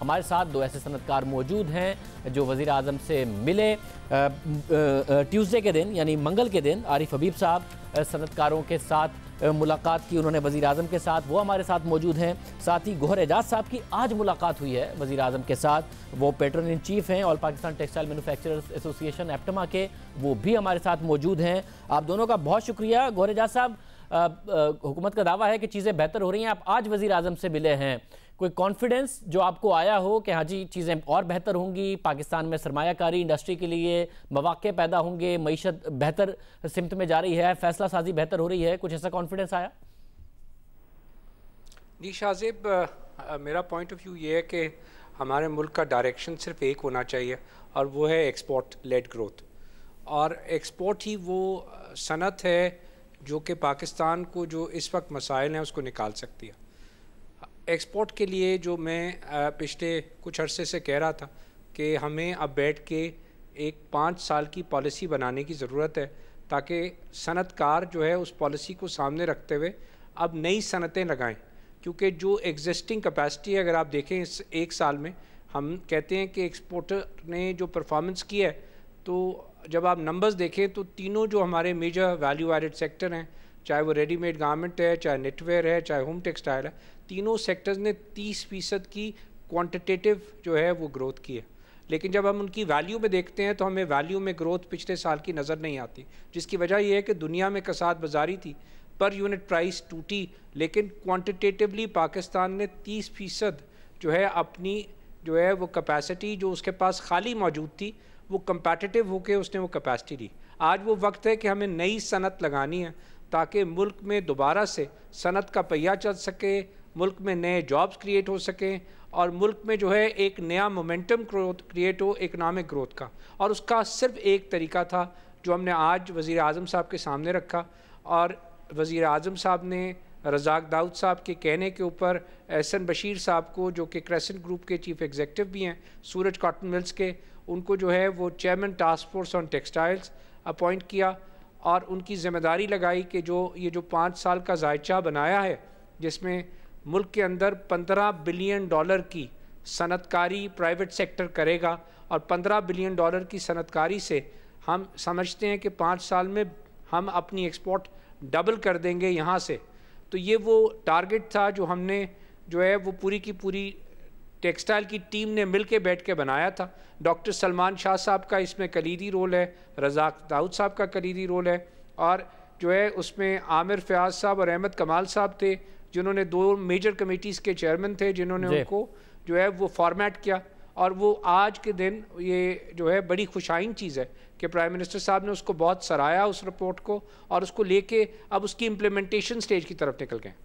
हमारे साथ दो ऐसे सनतकार मौजूद हैं जो वज़ी अजम से मिले ट्यूसडे के दिन यानी मंगल के दिन आरिफ हबीब साहब सनतकारों के साथ मुलाकात की उन्होंने वज़ी अजम के साथ वो हमारे साथ मौजूद हैं साथ ही गोहर एजाज साहब की आज मुलाकात हुई है वज़ी अजम के साथ वो पेट्रोल इन चीफ हैं और Pakistan textile manufacturers association APTMA के वो भी हमारे साथ मौजूद हैं आप दोनों का बहुत शुक्रिया गोहर एजाज साहब हुकूमत का दावा है कि चीज़ें बेहतर हो रही हैं आप आज वज़ी अजम से मिले हैं कोई कॉन्फिडेंस जो आपको आया हो कि हाँ जी चीज़ें और बेहतर होंगी पाकिस्तान में सरमाकारी इंडस्ट्री के लिए मौाक़े पैदा होंगे मीशत बेहतर सिमत में जा रही है फैसला साजी बेहतर हो रही है कुछ ऐसा कॉन्फिडेंस आया जी शाहजेब मेरा पॉइंट ऑफ व्यू ये है कि हमारे मुल्क का डायरेक्शन सिर्फ एक होना चाहिए और वो है एक्सपोर्ट लेड ग्रोथ और एक्सपोर्ट ही वो सनत है जो कि पाकिस्तान को जो इस वक्त मसाइल हैं उसको निकाल सकती है एक्सपोर्ट के लिए जो मैं पिछले कुछ अरसे से कह रहा था कि हमें अब बैठ के एक पाँच साल की पॉलिसी बनाने की ज़रूरत है ताकि सनतकार जो है उस पॉलिसी को सामने रखते हुए अब नई सनतें लगाएं क्योंकि जो एग्जिस्टिंग कैपेसिटी है अगर आप देखें इस एक साल में हम कहते हैं कि एक्सपोर्टर ने जो परफॉर्मेंस की है तो जब आप नंबर्स देखें तो तीनों जो हमारे मेजर वैल्यू एडेड सेक्टर हैं चाहे वो रेडीमेड गारमेंट है चाहे नेटवेयर है चाहे होम टेक्सटाइल है तीनों सेक्टर्स ने 30 फीसद की क्वांटिटेटिव जो है वो ग्रोथ की है लेकिन जब हम उनकी वैल्यू में देखते हैं तो हमें वैल्यू में ग्रोथ पिछले साल की नज़र नहीं आती जिसकी वजह यह है कि दुनिया में कसाद बाजारी थी पर यूनिट प्राइस टूटी लेकिन क्वांटिटेटिवली पाकिस्तान ने 30 फीसद जो है अपनी जो है वो कैपेसिटी जो उसके पास खाली मौजूद थी वो कंपेटिटिव होकर उसने वो कैपेसिटी दी आज वो वक्त है कि हमें नई सनत लगानी है ताकि मुल्क में दोबारा से सनत का पहिया चल सके मुल्क में नए जॉब्स क्रिएट हो सकें और मुल्क में जो है एक नया मोमेंटम ग्रोथ क्रिएट हो इकनॉमिक ग्रोथ का और उसका सिर्फ एक तरीका था जो हमने आज वज़ी अजम साहब के सामने रखा और वज़ी अजम साहब ने रजाक दाऊद साहब के कहने के ऊपर एहसन बशीर साहब को जो कि क्रेसेंट ग्रुप के चीफ़ एग्जेक्टिव भी हैं सूरज कॉटन मिल्स के उनको जो है वो chairman task force on textiles appoint किया और उनकी जिम्मेदारी लगाई कि जो ये जो पाँच साल का जायचा बनाया है जिसमें मुल्क के अंदर पंद्रह बिलियन डॉलर की सनतकारी प्राइवेट सेक्टर करेगा और पंद्रह बिलियन डॉलर की सनतकारी से हम समझते हैं कि पाँच साल में हम अपनी एक्सपोर्ट डबल कर देंगे यहाँ से तो ये वो टारगेट था जो हमने जो है वो पूरी की पूरी टेक्सटाइल की टीम ने मिल के बैठ के बनाया था डॉक्टर सलमान शाह साहब का इसमें कलीदी रोल है रजाक दाऊद साहब का कलीदी रोल है और जो है उसमें आमिर फयाज साहब और अहमद कमाल साहब थे जिन्होंने दो मेजर कमेटीज़ के चेयरमैन थे जिन्होंने उनको जो है वो फॉर्मेट किया और वो आज के दिन ये जो है बड़ी खुशाइन चीज़ है कि प्राइम मिनिस्टर साहब ने उसको बहुत सराहाया उस रिपोर्ट को और उसको लेके अब उसकी इम्प्लीमेंटेशन स्टेज की तरफ निकल गए